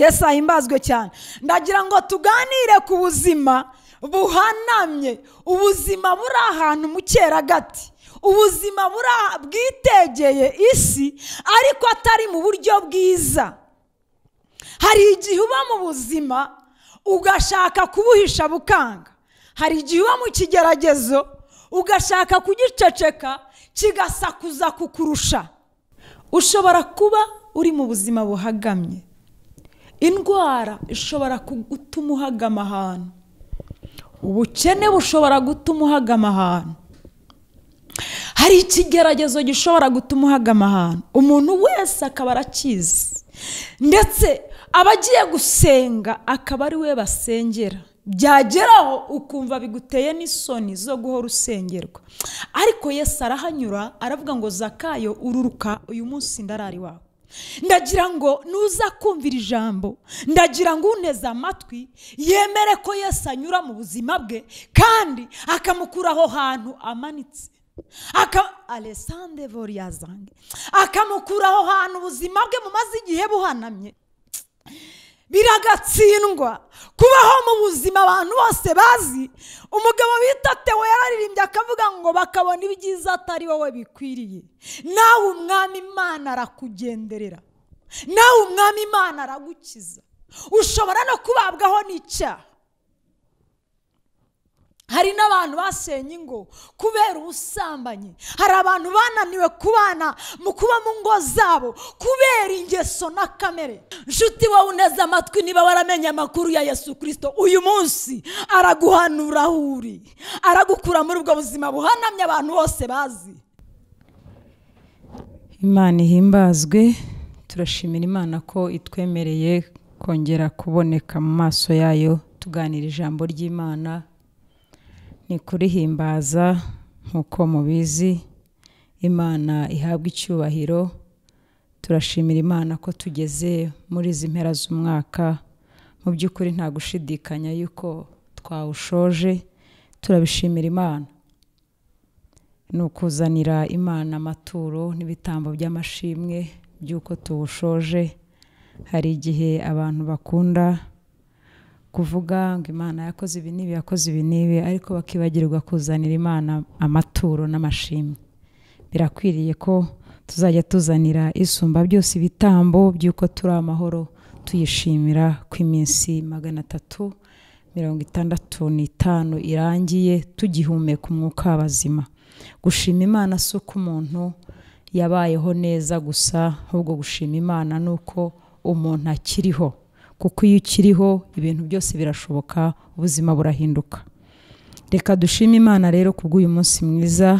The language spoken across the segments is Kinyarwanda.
yesu ahimbazwe cyane ndagira ngo tuganire ku buzima buhanamye ubuzima buri ahantu mu cyeragati ubuzima bwitegeye isi ariko atari mu buryo bwiza hari igihe uba mu buzima ugashaka kubuhisha bukanga hari igihe uba mu kigeragezo ugashaka kugiceceka kigasakuza kukurusha ushobora kuba uri mu buzima buhagamye indwara ishobora gutuma uhagama ahantu ubukene bushobora gutuma uhagama ahantu hari ikigeragezo gishobora gutuma uhagama ahantu umuntu wese akaba arakizi ndetse abagiye gusenga akaba ari we basengera byageraho ukumva biguteye n'isoni zo guhora usengerwa ariko Yesu arahanyura aravuga ngo zakayo ururuka uyu munsi ndarari wawe ndagira ngo nuza kumvira ijambo ndagira ngo uneze amatwi yemere ko Yesu anyura mu buzima bwe kandi akamukura aho hantu amanitse alessandre voriyazange akamukura aho hantu ubuzima bwe bumaze igihe buhanamye biragatsindwa kubaho mu buzima abantu bose bazi umugabo bita tewe yararirimbye akavuga ngo bakabona ibyiza atari wowe bikwiriye nawe umwami imana arakugenderera nawe umwami imana aragukiza ushobora no kubabwaho n'icyaha hari n'abantu basenye ingo kubera ubusambanyi hari abantu bananiwe kubana mu kuba mu ngo zabo kubera ingeso na kamere nshuti wowe uneze amatwi niba waramenye amakuru ya yesu kirisito uyu munsi araguhanura aho uri aragukura muri ubwo buzima buhanamye abantu bose bazi imana ihimbazwe turashimira imana ko itwemereye kongera kuboneka mu maso yayo tuganira ijambo ry'imana ni kurihimbaza nk'uko mubizi imana ihabwa icyubahiro turashimira imana ko tugeze muri izi mpera z'umwaka mu by'ukuri nta gushidikanya y'uko twawushoje turabishimira imana ni ukuzanira imana amaturo n'ibitambo by'amashimwe by'uko tuwushoje hari igihe abantu bakunda kuvuga ngo imana yakoze ibi n'ibi yakoze ibi n'ibi ariko bakibagirwa kuzanira imana amaturo n'amashimwe birakwiriye ko tuzajya tuzanira isumba byose ibitambo by'uko turi amahoro tuyishimira ku iminsi magana atatu mirongo itandatu n'itanu irangiye tugihumeka umwuka w'abazima gushima imana si uko umuntu yabayeho neza gusa ahubwo gushima imana ni uko umuntu akiriho kuko iyo ukiriho ibintu byose birashoboka ubuzima burahinduka reka dushime imana rero uyu munsi mwiza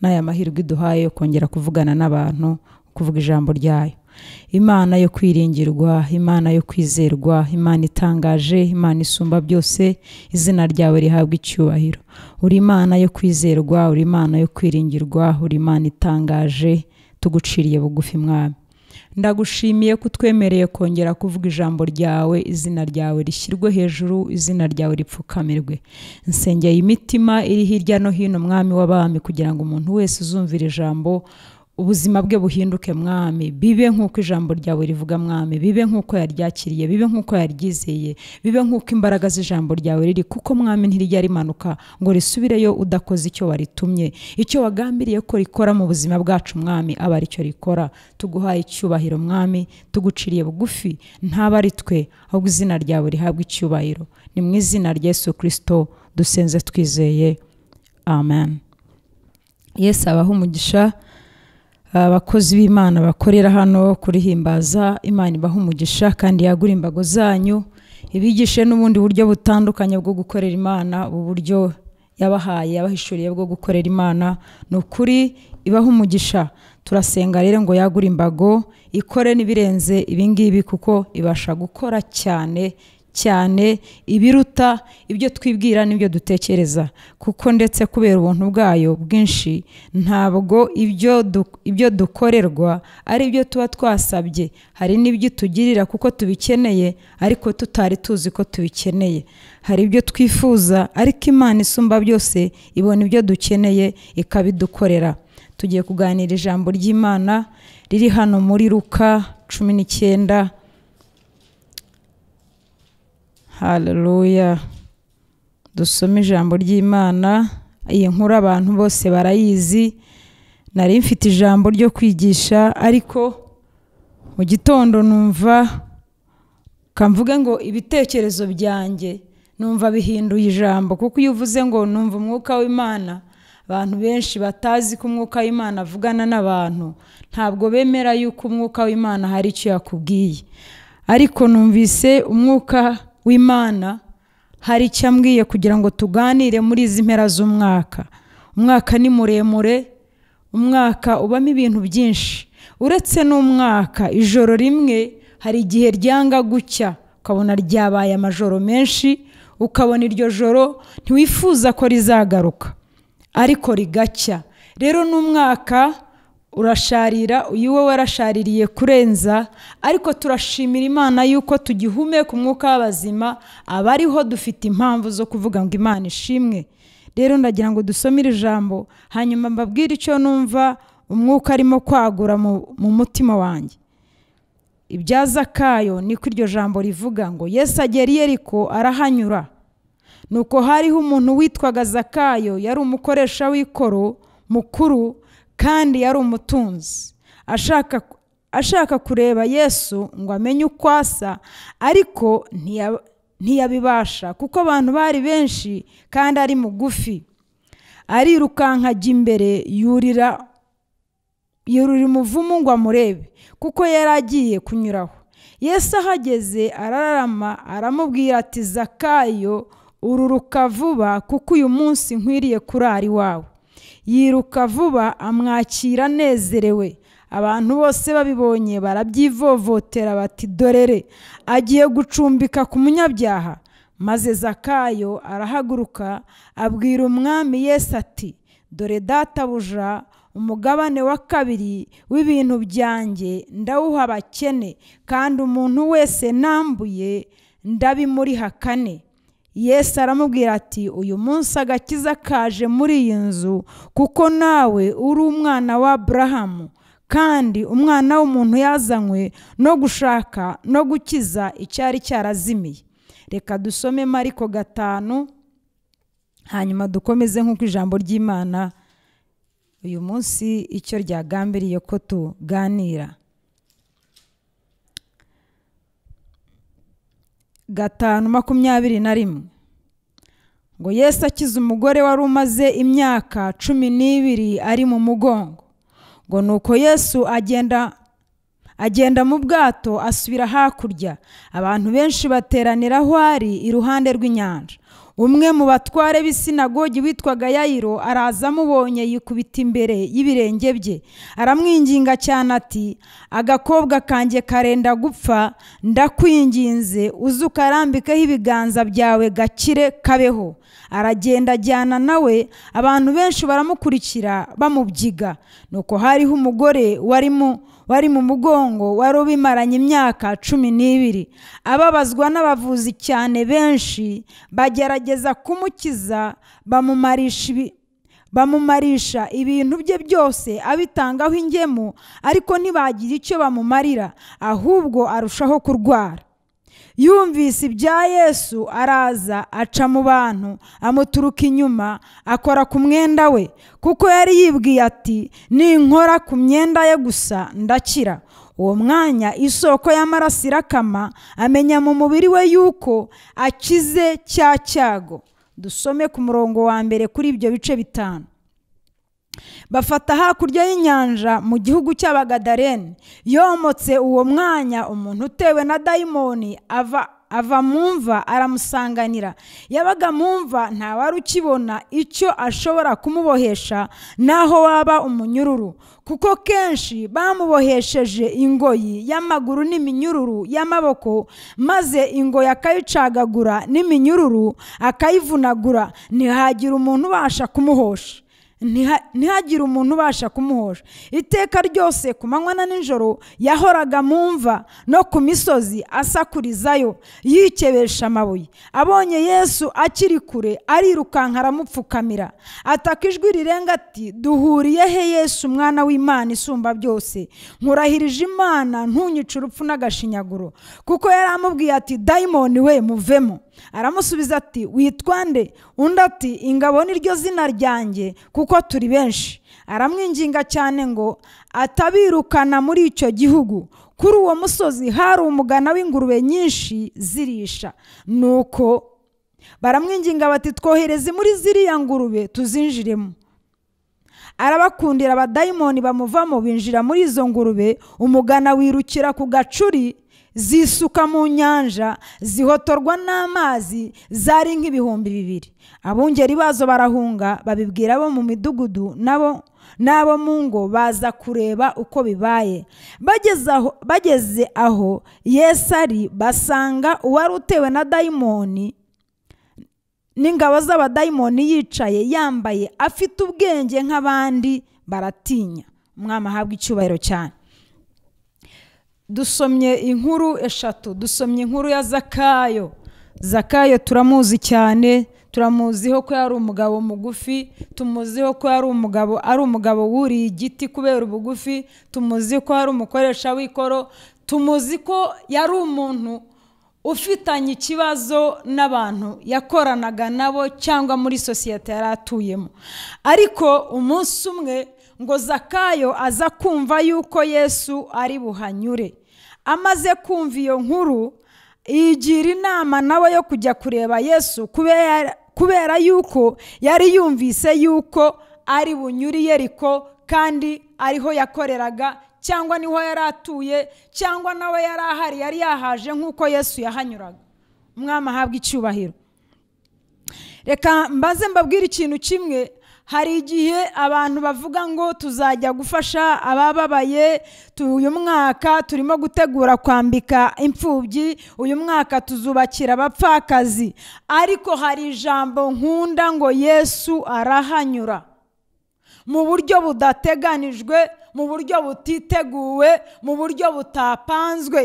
n'aya mahirwe iduhaye yo kongera kuvugana n'abantu kuvuga ijambo ryayo imana yo kwiringirwa imana yo kwizerwa imana itangaje imana isumba byose izina ryawe rihabwa icyubahiro uri imana yo kwizerwa uri imana yo kwiringirwa uri imana itangaje tuguciriye bugufi mwami ndagushimiye kutwemereye kongera kuvuga ijambo ryawe izina ryawe rishyirwe hejuru izina ryawe ripfukamirwe nsengeye imitima iri hirya no hino umwami w'abami kugira ngo umuntu wese uzumvira ijambo ubuzima bwe buhinduke mwami bibe nk'uko ijambo ryawe rivuga mwami bibe nk'uko yaryakiriye bibe nk'uko yaryizeye bibe nk'uko imbaraga z'ijambo ryawe riri kuko mwami ntirijya rimanuka ngo risubireyo udakoze icyo waritumye icyo wagambiriye ko rikora mu buzima bwacu mwami aba aricyo rikora tuguhaye icyubahiro mwami tuguciriye bugufi ntaba ari twe ahubwo izina ryawe rihabwa icyubahiro ni mu izina rya Yesu kirisito dusenze twizeye amen yesu abaho umugisha Eh, abakozi b'imana bakorera hano kurihimbaza himbaza imana ibaha umugisha kandi yagura imbago zanyu ibigishe n'ubundi buryo butandukanye bwo gukorera imana ubu buryo yabahaye yabahishuriye bwo gukorera imana ni ukuri ibaha umugisha turasenga rero ngo yagure imbago ikore n'ibirenze ibingibi kuko ibasha gukora cyane cyane ibiruta ibyo twibwira n'ibyo dutekereza kuko ndetse kubera ubuntu bwayo bwinshi ntabwo ibyo dukorerwa ari byo tuba twasabye hari n'ibyo tugirira kuko tubikeneye ariko tutari tuzi ko tubikeneye hari ibyo twifuza ariko imana isumba byose ibona ibyo dukeneye ikabidukorera tugiye kuganira ijambo ry'imana riri hano muri ruka cumi n'icyenda haleluya dusome ijambo ry'imana iyi nkuru abantu bose barayizi nari mfite ijambo ryo kwigisha ariko mu gitondo numva kamvuge ngo ibitekerezo byanjye numva bihinduye ijambo kuko iyo uvuze ngo numva umwuka w'imana abantu benshi batazi ko umwuka w'imana avugana n'abantu ntabwo bemera yuko umwuka w'imana hari icyo yakubwiye ariko numvise umwuka w'imana hari icyo ambwiye kugira ngo tuganire muri izi mpera z'umwaka umwaka ni muremure umwaka ubamo ibintu byinshi uretse n'umwaka ijoro rimwe hari igihe ryanga gucya ukabona ryabaye amajoro menshi ukabona iryo joro ntiwifuza ko rizagaruka ariko rigacya rero n'umwaka urasharira uyu wowe warashaririye kurenza ariko turashimira imana yuko tugihumeka umwuka w'abazima ariho dufite impamvu zo kuvuga ngo imana ishimwe rero ndagira ngo dusome iri jambo hanyuma mbabwire icyo numva umwuka arimo kwagura mu mutima wanjye ibyaza kayo niko iryo jambo rivuga ngo yesu agera iyo ariko arahanyura nuko hariho umuntu witwaga zakayo yari umukoresha w'ikoro mukuru kandi yari umutunzi ashaka ashaka kureba yesu ngo amenye uko asa ariko ntiyabibasha kuko abantu bari benshi kandi ari mugufi arirukanka ajya imbere yurira yurira umuvumu ngo amurebe kuko yari agiye kunyuraho yesu ahageze ararama aramubwira ati zakayo ururuka vuba kuko uyu munsi nkwiriye kurara iwawe yiruka vuba amwakira anezerewe abantu bose babibonye barabyivovotera bati dorere agiye gucumbika ku munyabyaha maze zakayo arahaguruka abwira umwami Yesu ati dore databuja umugabane wa kabiri w'ibintu byanjye ndawuha abakene kandi umuntu wese nambuye ndabimuriha kane yesu aramubwira ati uyu munsi agakiza kaje muri iyi nzu kuko nawe uri umwana wa burahamu kandi umwana w'umuntu yazanywe no gushaka no gukiza icyari cyarazimiye reka dusome mariko gatanu hanyuma dukomeze nk'uko ijambo ry'imana uyu munsi icyo ryagambiriye ko tuganira gatanu makumyabiri na rimwe ngo yesu akize umugore wari umaze imyaka cumi n'ibiri ari mu mugongo ngo nuko yesu agenda agenda mu bwato asubira hakurya abantu benshi bateranira aho ari iruhande rw'inyanja umwe mu batware b'isinagogi witwaga yayiro araza amubonye yikubita imbere y'ibirenge bye aramwinginga cyane ati agakobwa kanjye karenda gupfa ndakwinginze uze ukarambikeho ibiganza byawe gakire kabeho aragenda ajyana nawe abantu benshi baramukurikira bamubyiga nuko hariho umugore wari mu wari mu mugongo wari ubimaranye imyaka cumi n'ibiri ababazwa n'abavuzi cyane benshi bagerageza kumukiza bamumarisha ibintu bye byose abitangaho ingemu ariko ntibagira icyo bamumarira ahubwo arushaho kurwara yumvise ibya yesu araza aca mu bantu amuturuka inyuma akora ku mwenda we kuko yari yibwiye ati ninkora ku myenda ye gusa ndakira uwo mwanya isoko y'amaraso irakama amenya mu mubiri we yuko akize cya cyago dusome ku murongo wa mbere kuri ibyo bice bitanu bafata hakurya y'inyanja mu gihugu cy’abagadarene. yomotse uwo mwanya umuntu utewe na dayimoni ava ava mu mva aramusanganira yabaga mu mva ntawari ukibona icyo ashobora kumubohesha naho waba umunyururu kuko kenshi bamubohesheje ingoyi y'amaguru n'iminyururu y'amaboko maze ingoyi akayicagagura n'iminyururu akayivunagura ntihagire umuntu ubasha kumuhosha ntihagire umuntu ubasha kumuhosha iteka ryose ku manywa na nijoro yahoraga mu mva no ku misozi asakurizayo yikebesha amabuye abonye yesu akiri kure arirukanka aramupfukamira ataka ijwi rirenga ati duhuriye he yesu umwana w'imana isumba byose nkurahirije imana ntunyice urupfu n'agashinyaguro kuko yari amubwiye ati dayimoni we muvemo aramusubiza ati witwa nde undi ati ingabo ni niryo zina ryanjye kuko turi benshi aramwinginga cyane ngo atabirukana muri icyo gihugu kuri uwo musozi hari umugana w'ingurube nyinshi zirisha nuko baramwinginga bati twohereze muri ziriya ngurube tuzinjiremo arabakundira abadayimoni bamuvamo binjira muri izo ngurube umugana wirukira ku gacuri zisuka mu nyanja zihotorwa n'amazi zari nk'ibihumbi bibiri abungeri bazo barahunga babibwira abo mu midugudu nabo n'abo mu ngo baza kureba uko bibaye bageze aho yesu ari basanga uwari utewe na dayimoni n'ingabo z'abadayimoni yicaye yambaye afite ubwenge nk'abandi baratinya umwami ahabwa icyubahiro cyane dusomye inkuru eshatu dusomye inkuru ya zakayo zakayo turamuzi cyane turamuziho ko yari umugabo mugufi tumuziho ko yari umugabo ari umugabo wuriye igiti kubera ubugufi tumuzi ko ari umukoresha w'ikoro tumuzi ko yari umuntu ufitanye ikibazo n'abantu yakoranaga nabo cyangwa muri sosiyete yari atuyemo ariko umunsi umwe ngo zakayo aza kumva yuko yesu ari buhanyure amaze kumva iyo nkuru yigira inama nawe yo kujya kureba yesu kubera yuko yari yumvise yuko ari bunyuri yeriko kandi ariho yakoreraga cyangwa niho yari atuye cyangwa nawe yari ahari yari yahaje nk'uko yesu yahanyuraga umwami ahabwa icyubahiro reka mbaze mbabwire ikintu kimwe hari igihe abantu bavuga ngo tuzajya gufasha abababaye uyu mwaka turimo gutegura kwambika imfubyi uyu mwaka tuzubakira abapfakazi ariko hari ijambo nkunda ngo yesu arahanyura mu buryo budateganijwe mu buryo butiteguwe mu buryo butapanzwe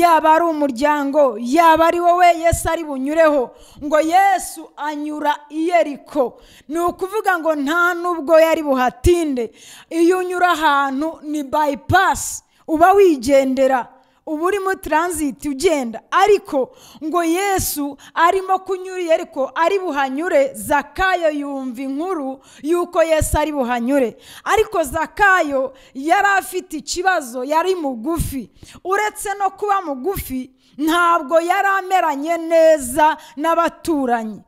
yaba ari umuryango yaba ari wowe yesu ari bunyureho ngo yesu anyura iyeriko ni ukuvuga ngo nta n'ubwo yari buhatinde iyo unyura ahantu ni bayipasi uba wigendera uba urimo taransiti ugenda ariko ngo yesu arimo kunyura ariko ari buhanyure zakayo yumva inkuru y'uko yesu ari buhanyure ariko zakayo yari afite ikibazo yari mugufi uretse no kuba mugufi ntabwo yari ameranye neza n'abaturanyi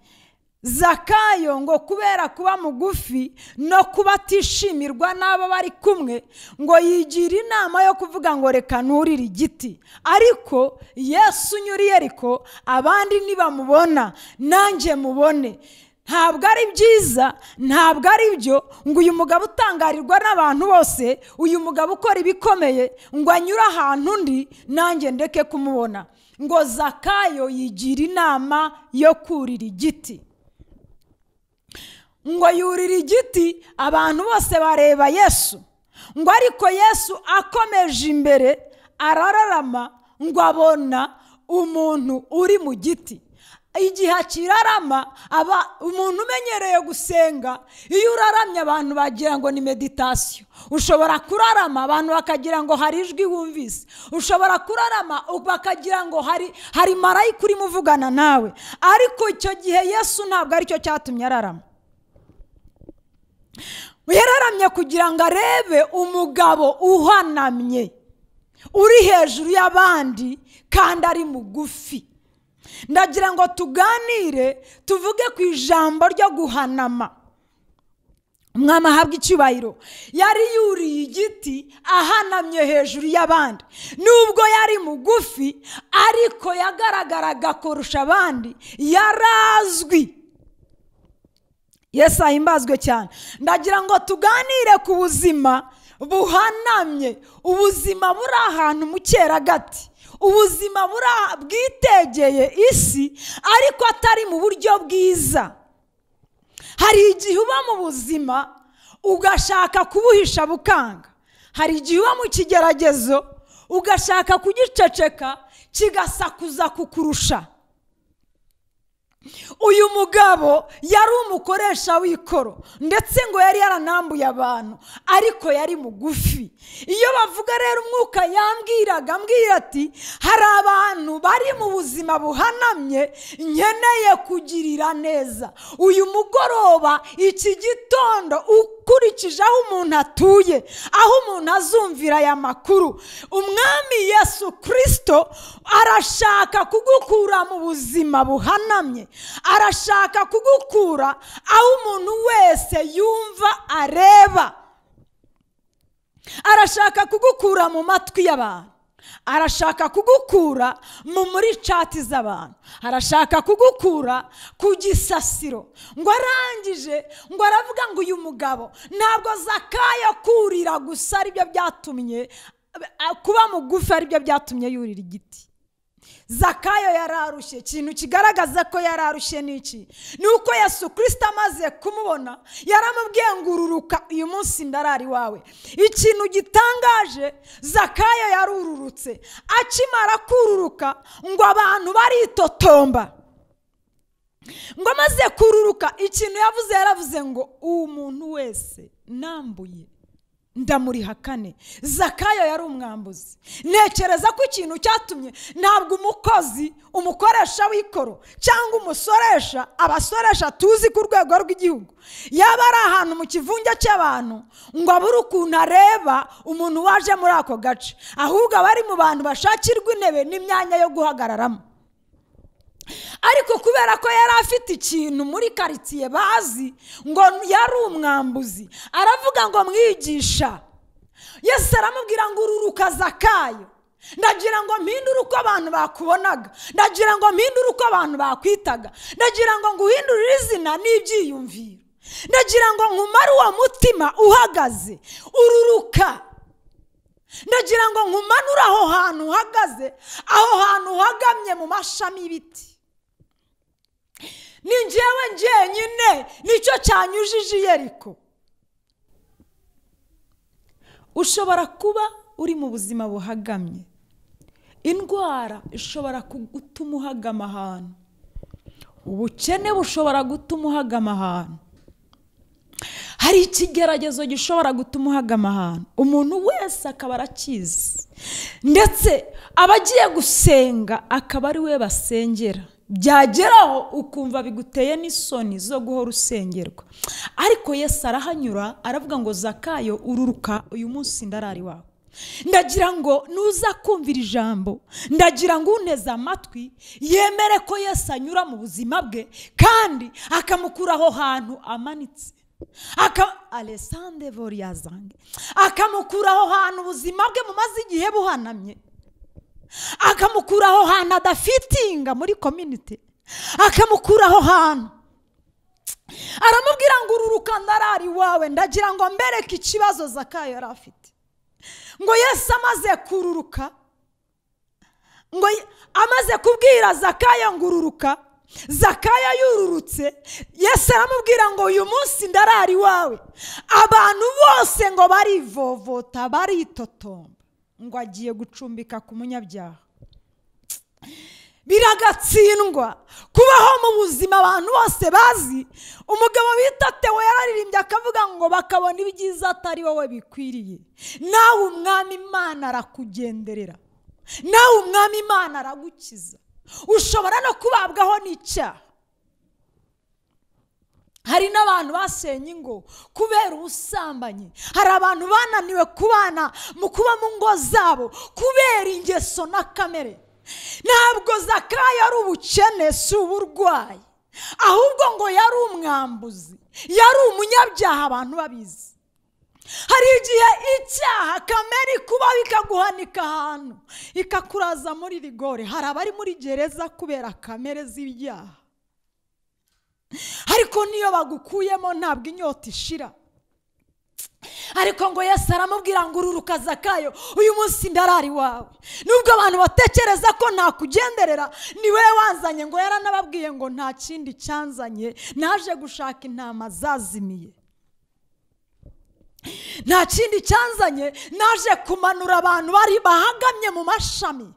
zakayo ngo kubera kuba mugufi no kuba atishimirwa n'abo bari kumwe ngo yigira inama yo kuvuga ngo reka nurire igiti ariko yesu unyuriye ariko abandi nibamubona, nanjye mubone ntabwo ari byiza ntabwo ari byo ngo uyu mugabo utangarirwa n'abantu bose uyu mugabo ukora ibikomeye ngo anyure ahantu undi nanjye ndeke kumubona ngo zakayo yigira inama yo kurira igiti ngo yurire igiti abantu bose bareba yesu ngo ariko yesu akomeje imbere arararama ngo abona umuntu uri mu giti igihe akirarama aba umuntu umenyereye gusenga iyo uraramye abantu bagira ngo ni meditasiyo ushobora kurarama abantu bakagira ngo hari ijwi wumvise ushobora kurarama bakagira ngo hari hari marayika urimo uvugana nawe ariko icyo gihe yesu ntabwo aricyo cyatumye ararama yararamye kugira ngo arebe umugabo uhanamye uri hejuru y'abandi kandi ari mugufi ndagira ngo tuganire tuvuge ku ijambo ryo guhanama umwami ahabwa icyubahiro yari yuriye igiti ahanamye hejuru y'abandi nubwo yari mugufi ariko yagaragaraga kurusha abandi yarazwi yesu ahimbazwe cyane ndagira ngo tuganire ku buzima buhanamye ubuzima buri ahantu mu cyeragati ubuzima bwitegeye isi ariko atari mu buryo bwiza hari igihe uba mu buzima ugashaka kubuhisha bukanga hari igihe uba mu kigeragezo ugashaka kugiceceka kigasakuza kukurusha uyu mugabo yari umukoresha w'ikoro ndetse ngo yari yaranambuye abantu ariko yari mugufi iyo bavuga rero umwuka yambwiraga ambwira ati hari abantu bari mu buzima buhanamye nkeneye kugirira neza uyu mugoroba iki gitondo uko ukurikije aho umuntu atuye aho umuntu azumvira aya makuru umwami yesu kirisito arashaka kugukura mu buzima buhanamye arashaka kugukura aho umuntu wese yumva areba arashaka kugukura mu matwi y'abantu arashaka kugukura mu muri cati z'abantu arashaka kugukura ku gisasiro ngo arangije ngo aravuga ngo uyu mugabo ntabwo zakaya kurira gusa aribyo byatumye kuba mugufi aribyo byatumye yurira igiti zakayo yararushye ikintu kigaragaza ko yararushye ni iki ni uko yesu Kristo amaze kumubona yaramubwiye ngo ururuka uyu munsi ndarari wawe ikintu gitangaje zakayo yarururutse akimara kururuka ngo abantu baritotomba ngo amaze kururuka ikintu yavuze yaravuze ngo uwo muntu wese nambuye ndamuriha kane zakayo yari umwambuzi ntekereza ko ikintu cyatumye ntabwo umukozi umukoresha w'ikoro cyangwa umusoresha abasoresha tuzi ku rwego rw'igihugu yaba ari ahantu mu kivunge cy'abantu ngo abure ukuntu areba umuntu waje muri ako gace ahubwo abari mu bantu bashakirwa intebe n'imyanya yo guhagararamo ariko kubera ko yari afite ikintu muri karitsiye bazi ngo yari umwambuzi aravuga ngo mwigisha yesu aramubwira ngo uru kayo ndagira ngo mpindure uko abantu bakubonaga ndagira ngo mpindure uko abantu bakwitaga ndagira ngo nguhindurire izina n'ibyiyumviro ndagira ngo nkumare uwo mutima uhagaze ururuka ndagira ngo nkumanure aho hantu uhagaze aho hantu uhagamye mu mashami y'ibiti ni ngewe njyenyine nicyo cyanyujije iyeriko ushobora kuba uri mu buzima buhagamye indwara ishobora gutuma uhagama ahantu ubukene bushobora gutuma uhagama ahantu hari ikigeragezo gishobora gutuma uhagama ahantu umuntu wese akaba arakizi ndetse abagiye gusenga akaba ari we basengera byageraho ukumva biguteye n'isoni zo guhora usengerwa ariko Yesu arahanyura aravuga ngo zakayo ururuka uyu munsi ndarari wawe ndagira ngo nuza kumvira ijambo ndagira ngo uneze amatwi yemere ko Yesu anyura mu buzima bwe kandi akamukura aho hantu amanitse akamukura aho hantu ubuzima bwe bumaze igihe buhanamye akamukura aho hantu adafitinga muri kominiti akamukura aho hantu aramubwira ngo uru rukanda arari iwawe ndagira ngo mbereke ikibazo zakayo yari afite ngo yesi amaze kururuka ngo amaze kubwira zakayo ngo ururuka zakayo yururutse yesi aramubwira ngo uyu munsi ndarari iwawe abantu bose ngo barivovota baritotomba ngo agiye gucumbika ku munyabyaha biragatsindwa kubaho mu buzima abantu bose bazi umugabo bita tewe yararirimbye akavuga ngo bakabona ibyiza atari wowe bikwiriye nawe umwami imana arakugenderera nawe umwami imana aragukiza ushobora no kubabwaho n'icyaha hari n'abantu basenye ingo kubera ubusambanyi hari abantu bananiwe kubana mu kuba mu ngo zabo kubera ingeso na kamere ntabwo zakayo ari ubukene si uburwayi ahubwo ngo yari umwambuzi yari umunyabyaha abantu babizi hari igihe icyaha kamere kuba bikaguhanika ahantu ikakuraza muri rigore hari abari muri gereza kubera kamere z'ibyaha ariko niyo bagukuyemo ntabwo inyota ishira ariko ngo yesi aramubwira ngo ururukaza kayo uyu munsi ndarari iwawe nubwo abantu batekereza ko nakugenderera ni we wanzanye ngo yaranababwiye ngo nta kindi cyanzanye naje gushaka intama zazimiye nta kindi cyanzanye naje kumanura abantu bari bahagamye mu mashami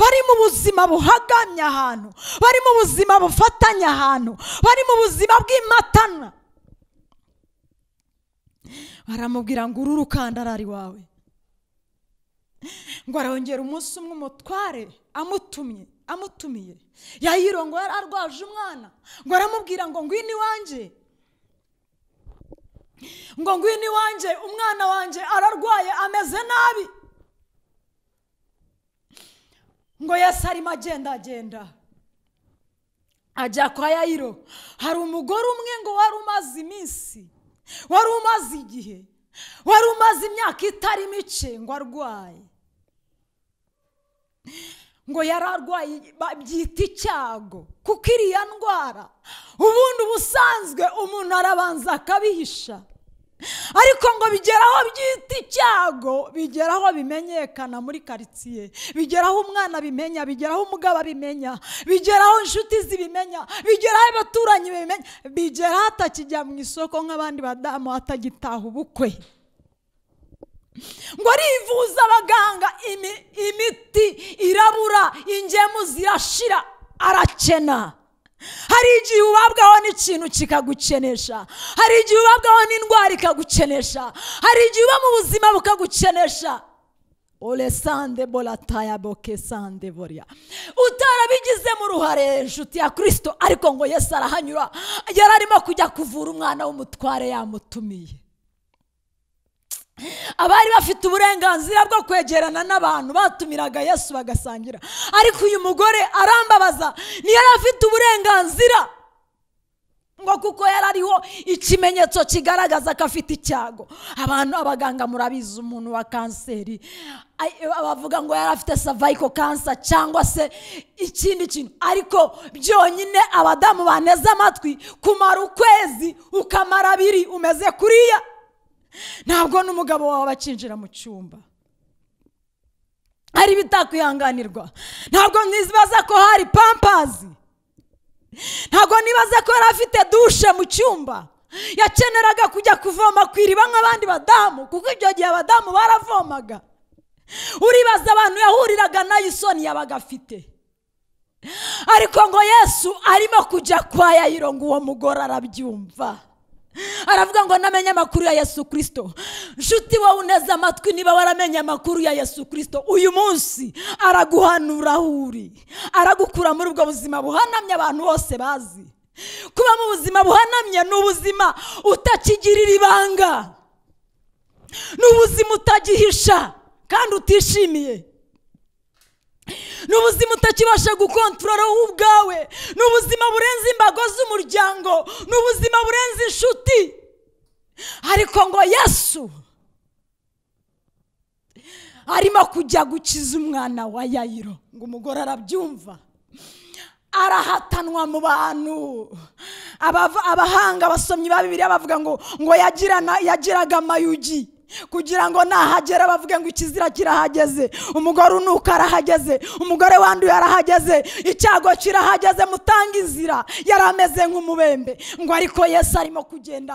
bari mu buzima buhagamye ahantu bari mu buzima bufatanye ahantu bari mu buzima bw'imatana baramubwira ngo uru rukandarari wawe ngo arongera umunsi umwe umutware amutumye amutumiye yari arwaje umwana ngo aramubwira ngo ngwino iwanjye ngo ngwino iwanjye umwana wanjye ararwaye ameze nabi ngo yesi arimo agenda agenda ajya kwa yayiro hari umugore umwe ngo wari umaze iminsi wari umaze igihe wari umaze imyaka itari mike ngo arwaye ngo yari arwaye babyita icyago kuko iriya ndwara ubundi ubusanzwe umuntu arabanza akabihisha ariko ngo bigera aho byita icyago bigera aho bimenyekana muri karitsiye bigera aho umwana abimenya bigera aho umugabo abimenya bigera aho inshuti zibimenya bigera aho abaturanyi bimenya bigera aho atakijya mu isoko nk'abandi badamu atagitaha ubukwe ngo arivuza abaganga imiti irabura ingemu zirashira arakena hari igihe ubabwaho n'ikintu kikagukenesha hari igihe ubabwaho n'indwara ikagukenesha hari igihe uba mu buzima bukagukenesha ore sande borataya boke sande boriya utarabigizemo uruhare inshuti ya kirisito ariko ngo yesi arahanyura yari arimo kujya kuvura umwana w'umutware yamutumiye abari bafite uburenganzira bwo kwegerana n'abantu batumiraga yesu bagasangira ariko uyu mugore arambabaza niyo yari afite uburenganzira ngo kuko yari ariho ikimenyetso kigaragaza ko afite icyago abantu abaganga murabizi umuntu wa kanseri bavuga ngo yari afite savayiko kansa cyangwa se ikindi kintu ariko byonyine abadamu baneze amatwi kumara ukwezi ukamara abiri umeze kuriya ntabwo n'umugabo wawe bakinjira mu cyumba hari ibitakwihanganirwa ntabwo ntibaza ko hari pampazi ntabwo nibaza ko yari afite dushe mu cyumba yakeneraga kujya kuvoma ku iriba nk'abandi badamu kuko ibyo gihe abadamu baravomaga uribaza abantu yahuriraga na isoni yabaga afite ariko ngo yesu arimo kujya kwa yayiro ngo uwo mugore arabyumva aravuga ngo namenye amakuru ya yesu Kristo, nshuti wowe uneze amatwi niba waramenye amakuru ya yesu Kristo, uyu munsi araguhanura aho uri aragukura muri ubwo buzima buhanamye abantu bose bazi kuba mu buzima buhanamye ni ubuzima utakigirira ibanga ni ubuzima utagihisha kandi utishimiye ni ubuzima utakibasha gukontorora wowe ubwawe ni ubuzima burenze imbago z'umuryango ni ubuzima burenze inshuti ariko ngo yesu arimo kujya gukiza umwana wa yayiro ngo umugore arabyumva arahatanwa mu bantu abahanga basomyi ba bibiri bavuga ngo ngo yagirana yagiraga amayugi kugira ngo nahagere bavuge ngo ikizira kirahageze umugore unuka arahageze umugore wanduye arahageze icyago kirahageze mutanga inzira yari ameze nk'umubembe ngo ariko yesu arimo kugenda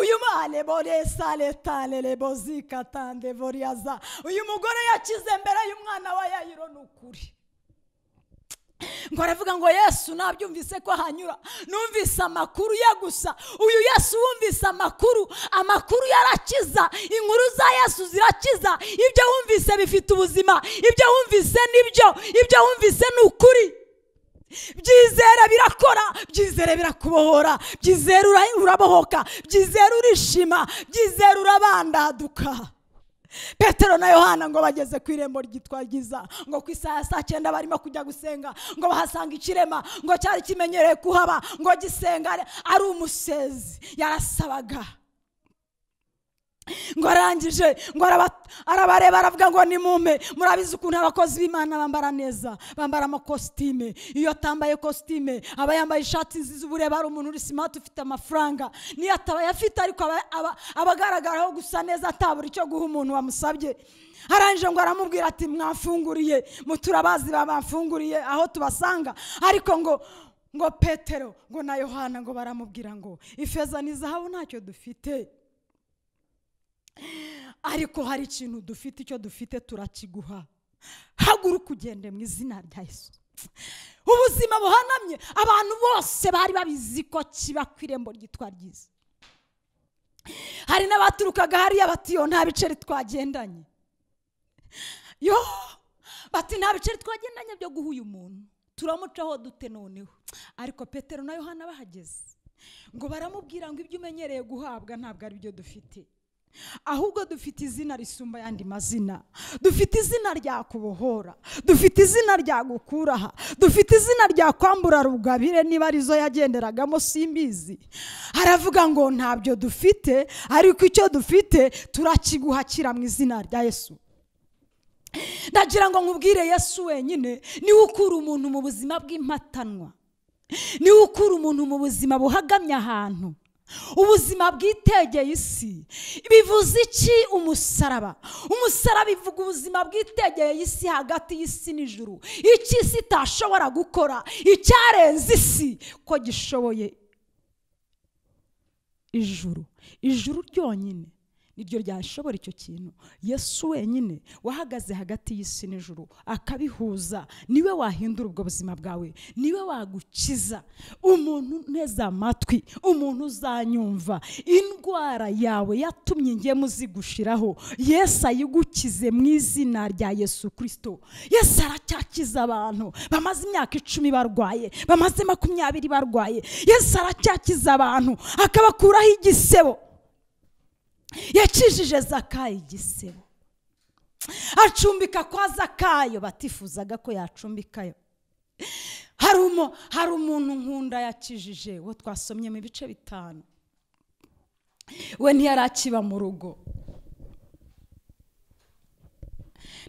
uyu mareboresa leta rerebozika tandevoriyaza uyu mugore yakize mbere y'umwana wa yayiro ni ukuri ngo aravuga ngo yesu nabyumvise ko hanyura numvise amakuru ye gusa uyu yesu wumvise amakuru amakuru yarakiza inkuru za yesu zirakiza ibyo wumvise bifite ubuzima ibyo wumvise nibyo ibyo wumvise ni ukuri byizere birakora byizere birakubohora byizere urabohoka byizere urishima byizere urabandaduka petero na yohana ngo bageze ku irembo ryitwa ryiza ngo ku isaha ya saa cyenda barimo kujya gusenga ngo bahasanga ikirema ngo cyari kimenyereye kuhaba ngo gisengare ari umusezi yarasabaga ngo arangije ngo arabareba aravuga ngo ni mume murabizi ukuntu abakozi b'imana bambara neza bambara amakositime iyo atambaye kositime aba yambaye ishati nziza uba ureba umuntu uri simati ufite amafaranga niyo atabaye afite ariko abagaragaraho gusa neza atabura icyo guha umuntu wamusabye arangije ngo aramubwira ati mwafunguriye muturabazi bamafunguriye aho tubasanga ariko ngo ngo petero ngo na yohana ngo baramubwira ngo ifeza ni zahabu ntacyo dufite ariko hari ikintu dufite icyo dufite turakiguha haguruka ugende mu izina rya Yesu ubuzima buhanamye abantu bose bari babizi ko kiba ku irembo ryitwa ryiza hari n'abaturukaga hariya yo nta biceri twagendanye yo bati nta biceri twagendanye byo guha uyu muntu turamucaho dute noneho ariko petero na yohana bahageze ngo baramubwira ngo ibyo umenyereye guhabwa ntabwo ari byo dufite ahubwo dufite izina risumba ayandi mazina dufite izina ryakubohora dufite izina ryagukuraha dufite izina ryakwambura rugabire niba arizo yagenderagamo simbizi haravuga ngo ntabyo dufite ariko icyo dufite turakiguhakira mu izina rya yesu ndagira ngo nkubwire yesu wenyine niwe ukura umuntu mu buzima bw'impatanwa niwe ukura umuntu mu buzima buhagamye ahantu ubuzima bwitegeye isi bivuze iki umusaraba umusaraba bivuga ubuzima bwitegeye isi hagati y'isi n'ijuru icyo isi itashobora gukora icyarenze isi ko gishoboye ijuru ijuru ryonyine niryo ryashobora icyo kintu yesu wenyine wahagaze hagati y'isi n'ijuru akabihuza niwe wahindura ubwo buzima bwawe niwe wagukiza umuntu neza amatwi umuntu uzanyumva indwara yawe yatumye ingemu zigushiraho yesu ayigukize mu izina rya yesu kirisito yesu aracyakiza abantu bamaze imyaka icumi barwaye bamaze makumyabiri barwaye yesu aracyakiza abantu akabakuraho igisebo yakijije zakayo igisebo acumbika kwa zakayo batifuzaga ko yacumbikayo hari hari umuntu nkunda yakijije wo twasomye mu bice bitanu we akiba mu rugo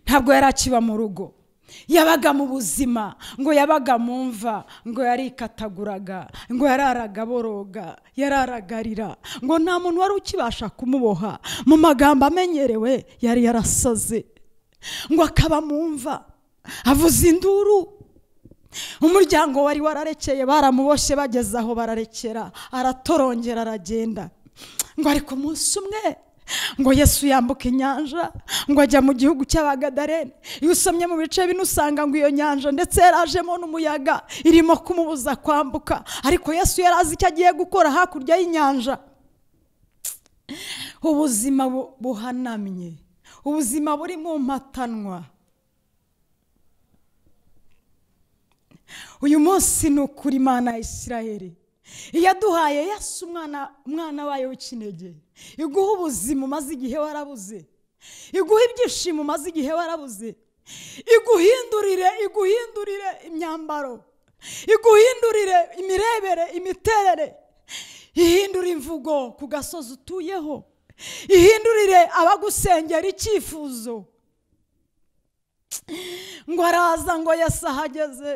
ntabwo yari akiba mu rugo yabaga mu buzima ngo yabaga mu mva ngo yarikataguraga ngo yararaga boroga yararagarira ngo nta muntu wari ukibasha kumuboha mu magambo amenyerewe yari yarasaze ngo akaba mu mva avuze induru umuryango wari wararekeye baramuboshye bageze aho bararekera aratorongera aragenda ngo ariko umunsi umwe ngo yesu yambuka inyanja ngo ajya mu gihugu cy'abagadarene iyo usomye mu bice bine usanga ngo iyo nyanja ndetse yarajemo n'umuyaga irimo kumubuza kwambuka ariko yesu yari azi icyo agiye gukora hakurya y'inyanja ubuzima buhanamye ubuzima buri mu mpatanwa uyu munsi ni ukuri imana ya isiraheli iyo aduhaye yesu umwana wayo w'ikinege iguha ubuzima umaze igihe warabuze iguha ibyishimo umaze igihe warabuze iguhindurire iguhindurire imyambaro iguhindurire imirebere imiterere ihindure imvugo ku gasozi utuyeho ihindurire abagusengera icyifuzo ngo araza ngo yasahageze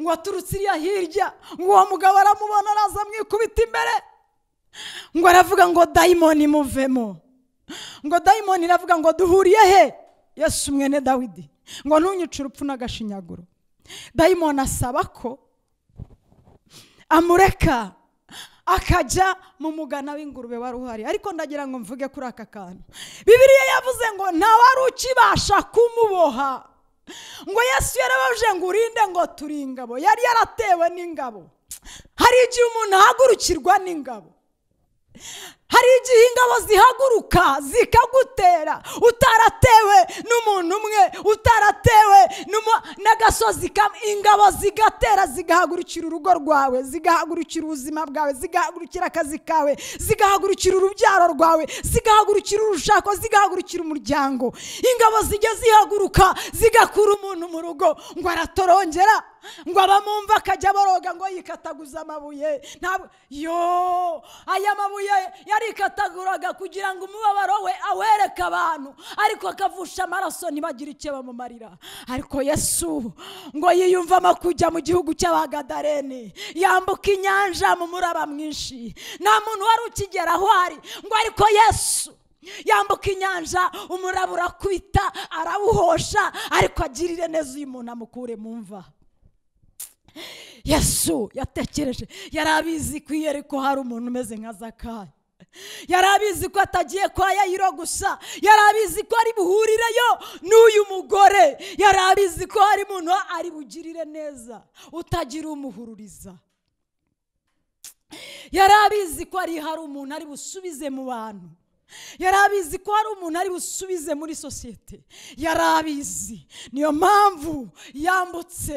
ngo waturutse iriya hirya ngo uwo mugabo aramubona araza amwikubita imbere ngo aravuga ngo dayimoni imuvemo ngo dayimoni iravuga ngo duhuriye he yesu mwene dawidi ngo ntunyice urupfu n'agashinyaguro dayimoni asaba ko amureka akajya mu mugana w'ingurube wari uhari ariko ndagira ngo mvuge kuri aka kantu bibiriya yavuze ngo nta ukibasha kumuboha ngo yesu yarababuje ngo urinde ngo turi ingabo yari yaratewe n'ingabo hari igihe umuntu ahagurukirwa n'ingabo hari igihe ingabo zihaguruka zikagutera utaratewe n'umuntu umwe utaratewe n'agasozi kamwe ingabo zigatera zigahagurukira urugo rwawe zigahagurukira ubuzima bwawe zigahagurukira akazi kawe zigahagurukira urubyaro rwawe zigahagurukira urushako zigahagurukira umuryango ingabo zijya zihaguruka zigakura umuntu mu rugo ngo aratorongera ngo abamumva akajya boroga ngo yikataguza amabuye ntabwo yo aya mabuye yari yarikataguraga kugira ngo umubabaro we awereke abantu ariko akavusha amaraso ntibagire icyo bamumarira ariko yesu ngo yiyumvamo kujya mu gihugu cy'abagadareni yambuka inyanja mu muraba mwinshi nta muntu wari ukigera aho ari ngo ariko yesu yambuka inyanja umuraba urakubita arawuhosha ariko agirire neza uyu muntu amukure mu mva yesu yatekereje yari abizi ko iyo ariko hari umuntu umeze nka zakari yari abizi ko atagiye kwa yayiro gusa yari abizi ko ari buhurireyo n'uyu mugore yari abizi ko hari umuntu ari bugirire neza utagira umuhururiza yari abizi ko hari umuntu ari busubize mu bantu yari abizi ko hari umuntu ari busubize muri sosiyete yari abizi niyo mpamvu yambutse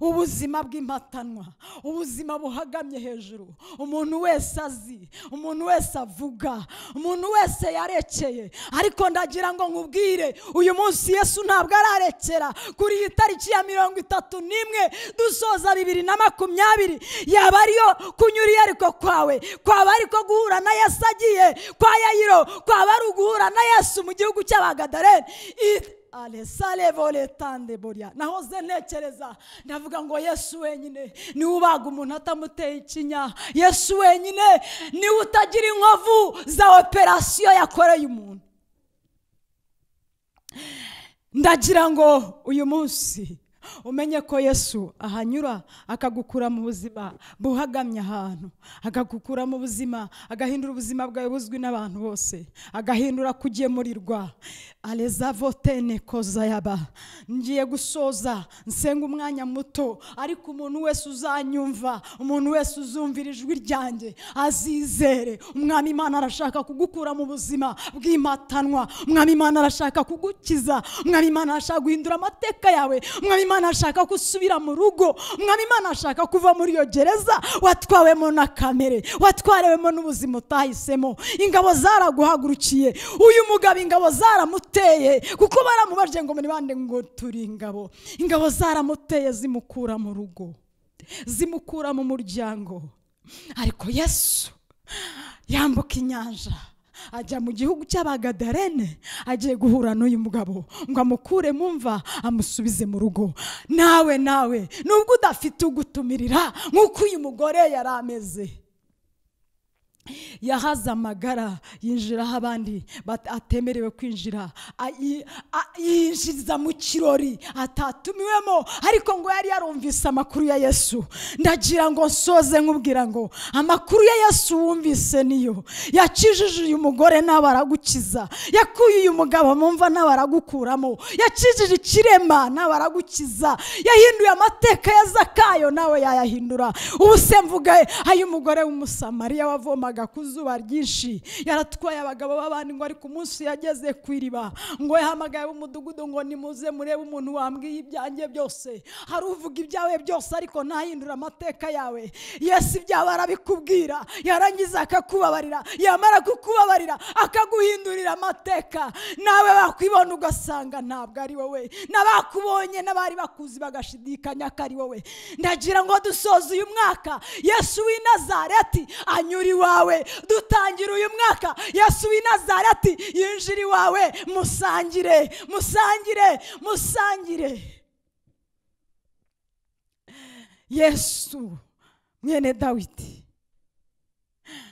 ubuzima bw'impatanwa ubuzima buhagamye hejuru umuntu wese azi umuntu wese avuga umuntu wese yarekeye ariko ndagira ngo nkubwire uyu munsi yesu ntabwo ararekera kuri iyi tariki ya mirongo itatu n'imwe dusoza bibiri na makumyabiri yaba ariyo kunyura ariko kwawe kwaba ariko guhura na yesu agiye kwa yayiro kwaba ari uguhura na yesu mu gihugu cy'abagadare Ale tande buriya nahoze ntekereza ndavuga ngo yesu wenyine ni ubaga umuntu atamuteye ikinya yesu wenyine ni utagira inkovu za operasiyo yakoreye umuntu ndagira ngo uyu munsi umenye ko yesu ahanyura akagukura mu buzima buhagamye ahantu akagukura mu buzima agahindura ubuzima bwawe buzwi n'abantu bose agahindura kugemurirwa arezavotene koza yaba ngiye gusoza nsenga umwanya muto ariko umuntu wese uzanyumva umuntu wese uzumvira ijwi ryanjye azizere umwami imana arashaka kugukura mu buzima bw'impatanwa umwami imana arashaka kugukiza umwami imana arashaka guhindura amateka yawe umwami imana ashaka ko mu rugo umwami imana ashaka kuva muri iyo gereza watwawemo na kamere watwarewemo n'ubuzima utahisemo ingabo zaraguhagurukiye uyu mugabo ingabo zaramuteye kuko baramubajije ngo muri bande ngo turi ingabo ingabo zaramuteye zimukura mu rugo zimukura mu muryango ariko yesu yambuka inyanja ajya mu gihugu cy'abagadarene agiye guhura n'uyu mugabo ngo amukure mva amusubize mu rugo nawe nawe nubwo udafite ugutumirira nk'uko uyu mugore yari ameze yahaze amagara yinjiraho abandi atemerewe kwinjira yinjiriza mu kirori atatumiwemo ariko ngo yari yarumvise amakuru ya yesu ndagira ngo nsoze nkubwira ngo amakuru ya yesu wumvise niyo yakijije uyu mugore nawe aragukiza yakuye uyu mugabo mumva nawe aragukuramo yakijije ikirema nawe aragukiza yahinduye amateka ya zakayo nawe yayahindura ubu se mvuga umugore w'umusamariya wavomaga yageraga ku zuba ryinshi yaratwaye abagabo b'abandi ngo ari ariko munsi yageze ku iriba ngo yahamagaye umudugudu ngo nimuze murebe umuntu wambwiye ibyanjye byose hari uvuga ibyawe byose ariko ntahindura amateka yawe yesu ibyawe arabikubwira yarangiza akakubabarira yamara kukubabarira akaguhindurira amateka nawe wakwibona ugasanga ntabwo ari wowe n'abakubonye n'abari bakuzi bagashidikanya ko ari wowe ndagira ngo dusoze uyu mwaka yesu w'i nazareti anyura iwawe wawe dutangira uyu mwaka yasuye inazarati yinjira iwawe musangire musangire musangire yesu mwene dawidi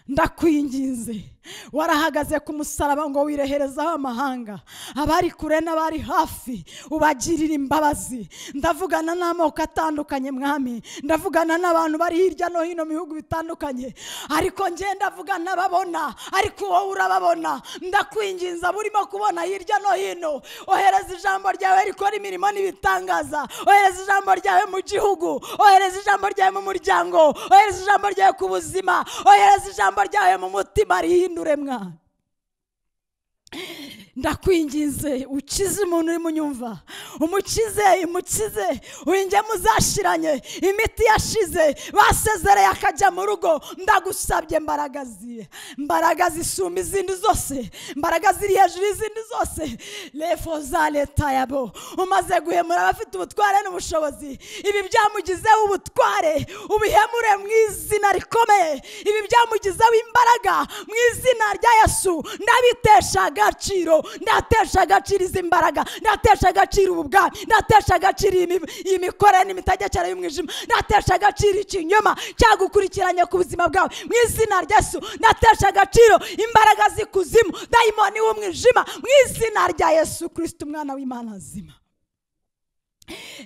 ndakwinginze warahagaze ku musaraba ngo wireherezaho amahanga abari kure n'abari hafi ubagirira imbabazi ndavugana n'amoko atandukanye mwami ndavugana n'abantu bari hirya no hino mu bihugu bitandukanye ariko ngenda avugana babona ariko wowe urababona ndakwinginza burimo kubona hirya no hino ohereza ijambo ryawe rikora imirimo n'ibitangaza ohereza ijambo ryawe mu gihugu ohereza ijambo ryawe mu muryango ohereza ijambo ryawe ku buzima ohereza ijambo ijambo ryayo mu mutima rihindure mwana ndakwinginze ukize umuntu urimo unyumva umukize imukize wingemu zashiranye imiti yashize basezereye akajya mu rugo ndagusabye mbaraga ziye mbaraga zisumba izindi zose mbaraga ziri hejuru y'izindi zose refo za leta yabo umaze guhemura abafite ubutware n'ubushobozi ibi byamugizeho ubutware ubihemure mu izina rikomeye ibi byamugizeho imbaraga mu izina rya yesu ndabitesha agaciro ndatesha agaciro izi mbaraga ndatesha agaciro ubu bwami ndatesha agaciro iyi mikorere n'imitegekere y'umwijima ndatesha agaciro ikinyoma cyagukurikiranye ku buzima bwawe mu izina ry'esu ndatesha agaciro imbaraga z'ikuzimu dayimoni w'umwijima mu izina rya yesu kirisiti umwana w'imana nzima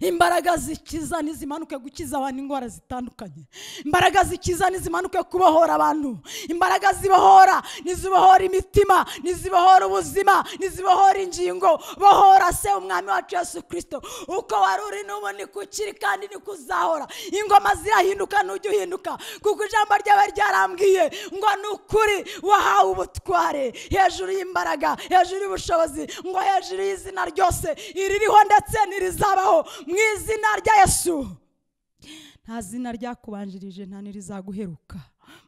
imbaraga zikiza nizimanuke gukiza abantu indwara zitandukanye imbaraga zikiza nizimanuke kubohora abantu imbaraga zibohora nizibohora imitima nizibohora ubuzima nizibohora ingingo bohora se umwami wacu yesu kirisito uko wari uri n'ubu ni kukiri kandi ni kuzahora ingoma zirahinduka ntujye uhinduka kuko ijambo ryaba ryarambwiye ngo ni ukuri wahawe ubutware hejuru y'imbaraga hejuru y'ubushobozi ngo hejuru y'izina ryose iririho ndetse n'irizabaho mu izina rya yesu nta zina ryakubanjirije nta n'irizaguheruka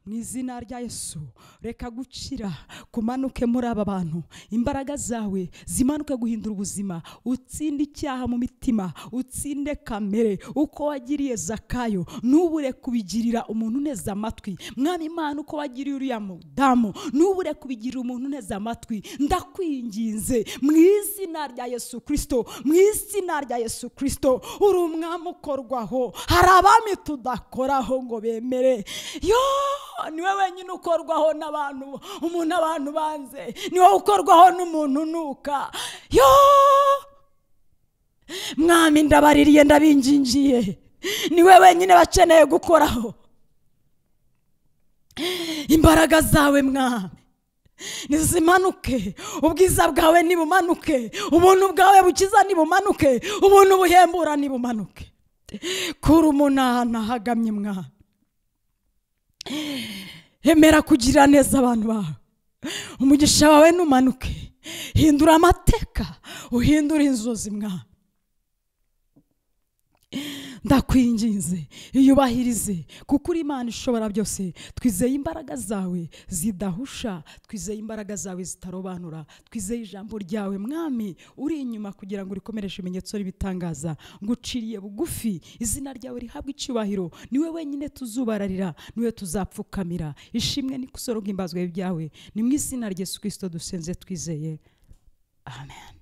mu izina rya yesu reka gukira kumanuke muri aba bantu imbaraga zawe zimanuke guhindura ubuzima utsinde icyaha mu mitima utsinde kamere uko wagiriye zakayo ntubure kubigirira umuntu neza amatwi mwami imana uko wagiriye uriya mudamu ntubure kubigirira umuntu neza amatwi ndakwinginze mu izina rya yesu kirisito mu izina rya yesu kirisito uri umwami ukorwaho hari abami tudakoraho ngo bemere yoo niwe wenyine ukorwaho n'abantu umuntu abantu banze niwe ukorwaho n'umuntu unuka yo mwami ndabaririye ndabingingiye niwe wenyine bakeneye gukoraho imbaraga zawe mwami nizimanuke ubwiza bwawe nibumanuke ubuntu bwawe bukiza nibumanuke ubuntu buhembura nibumanuke kuri umuntu ahagamye mwami emera kugira neza abantu bawe umugisha wawe numanuke hindura amateka uhindure inzozi mwana ndakwinginze yubahirize kuko uri imana ishobora byose twizeye imbaraga zawe zidahusha twizeye imbaraga zawe zitarobanura twizeye ijambo ryawe mwami uri inyuma kugira ngo urikomereshe ibimenyetso n'ibitangaza nguciriye bugufi izina ryawe rihabwa icyubahiro niwe wenyine tuzubararira niwe tuzapfukamira ishimwe n'ikosoro bw'imbazwa byawe ni mu izina rya yesu kirisito dusenze twizeye amen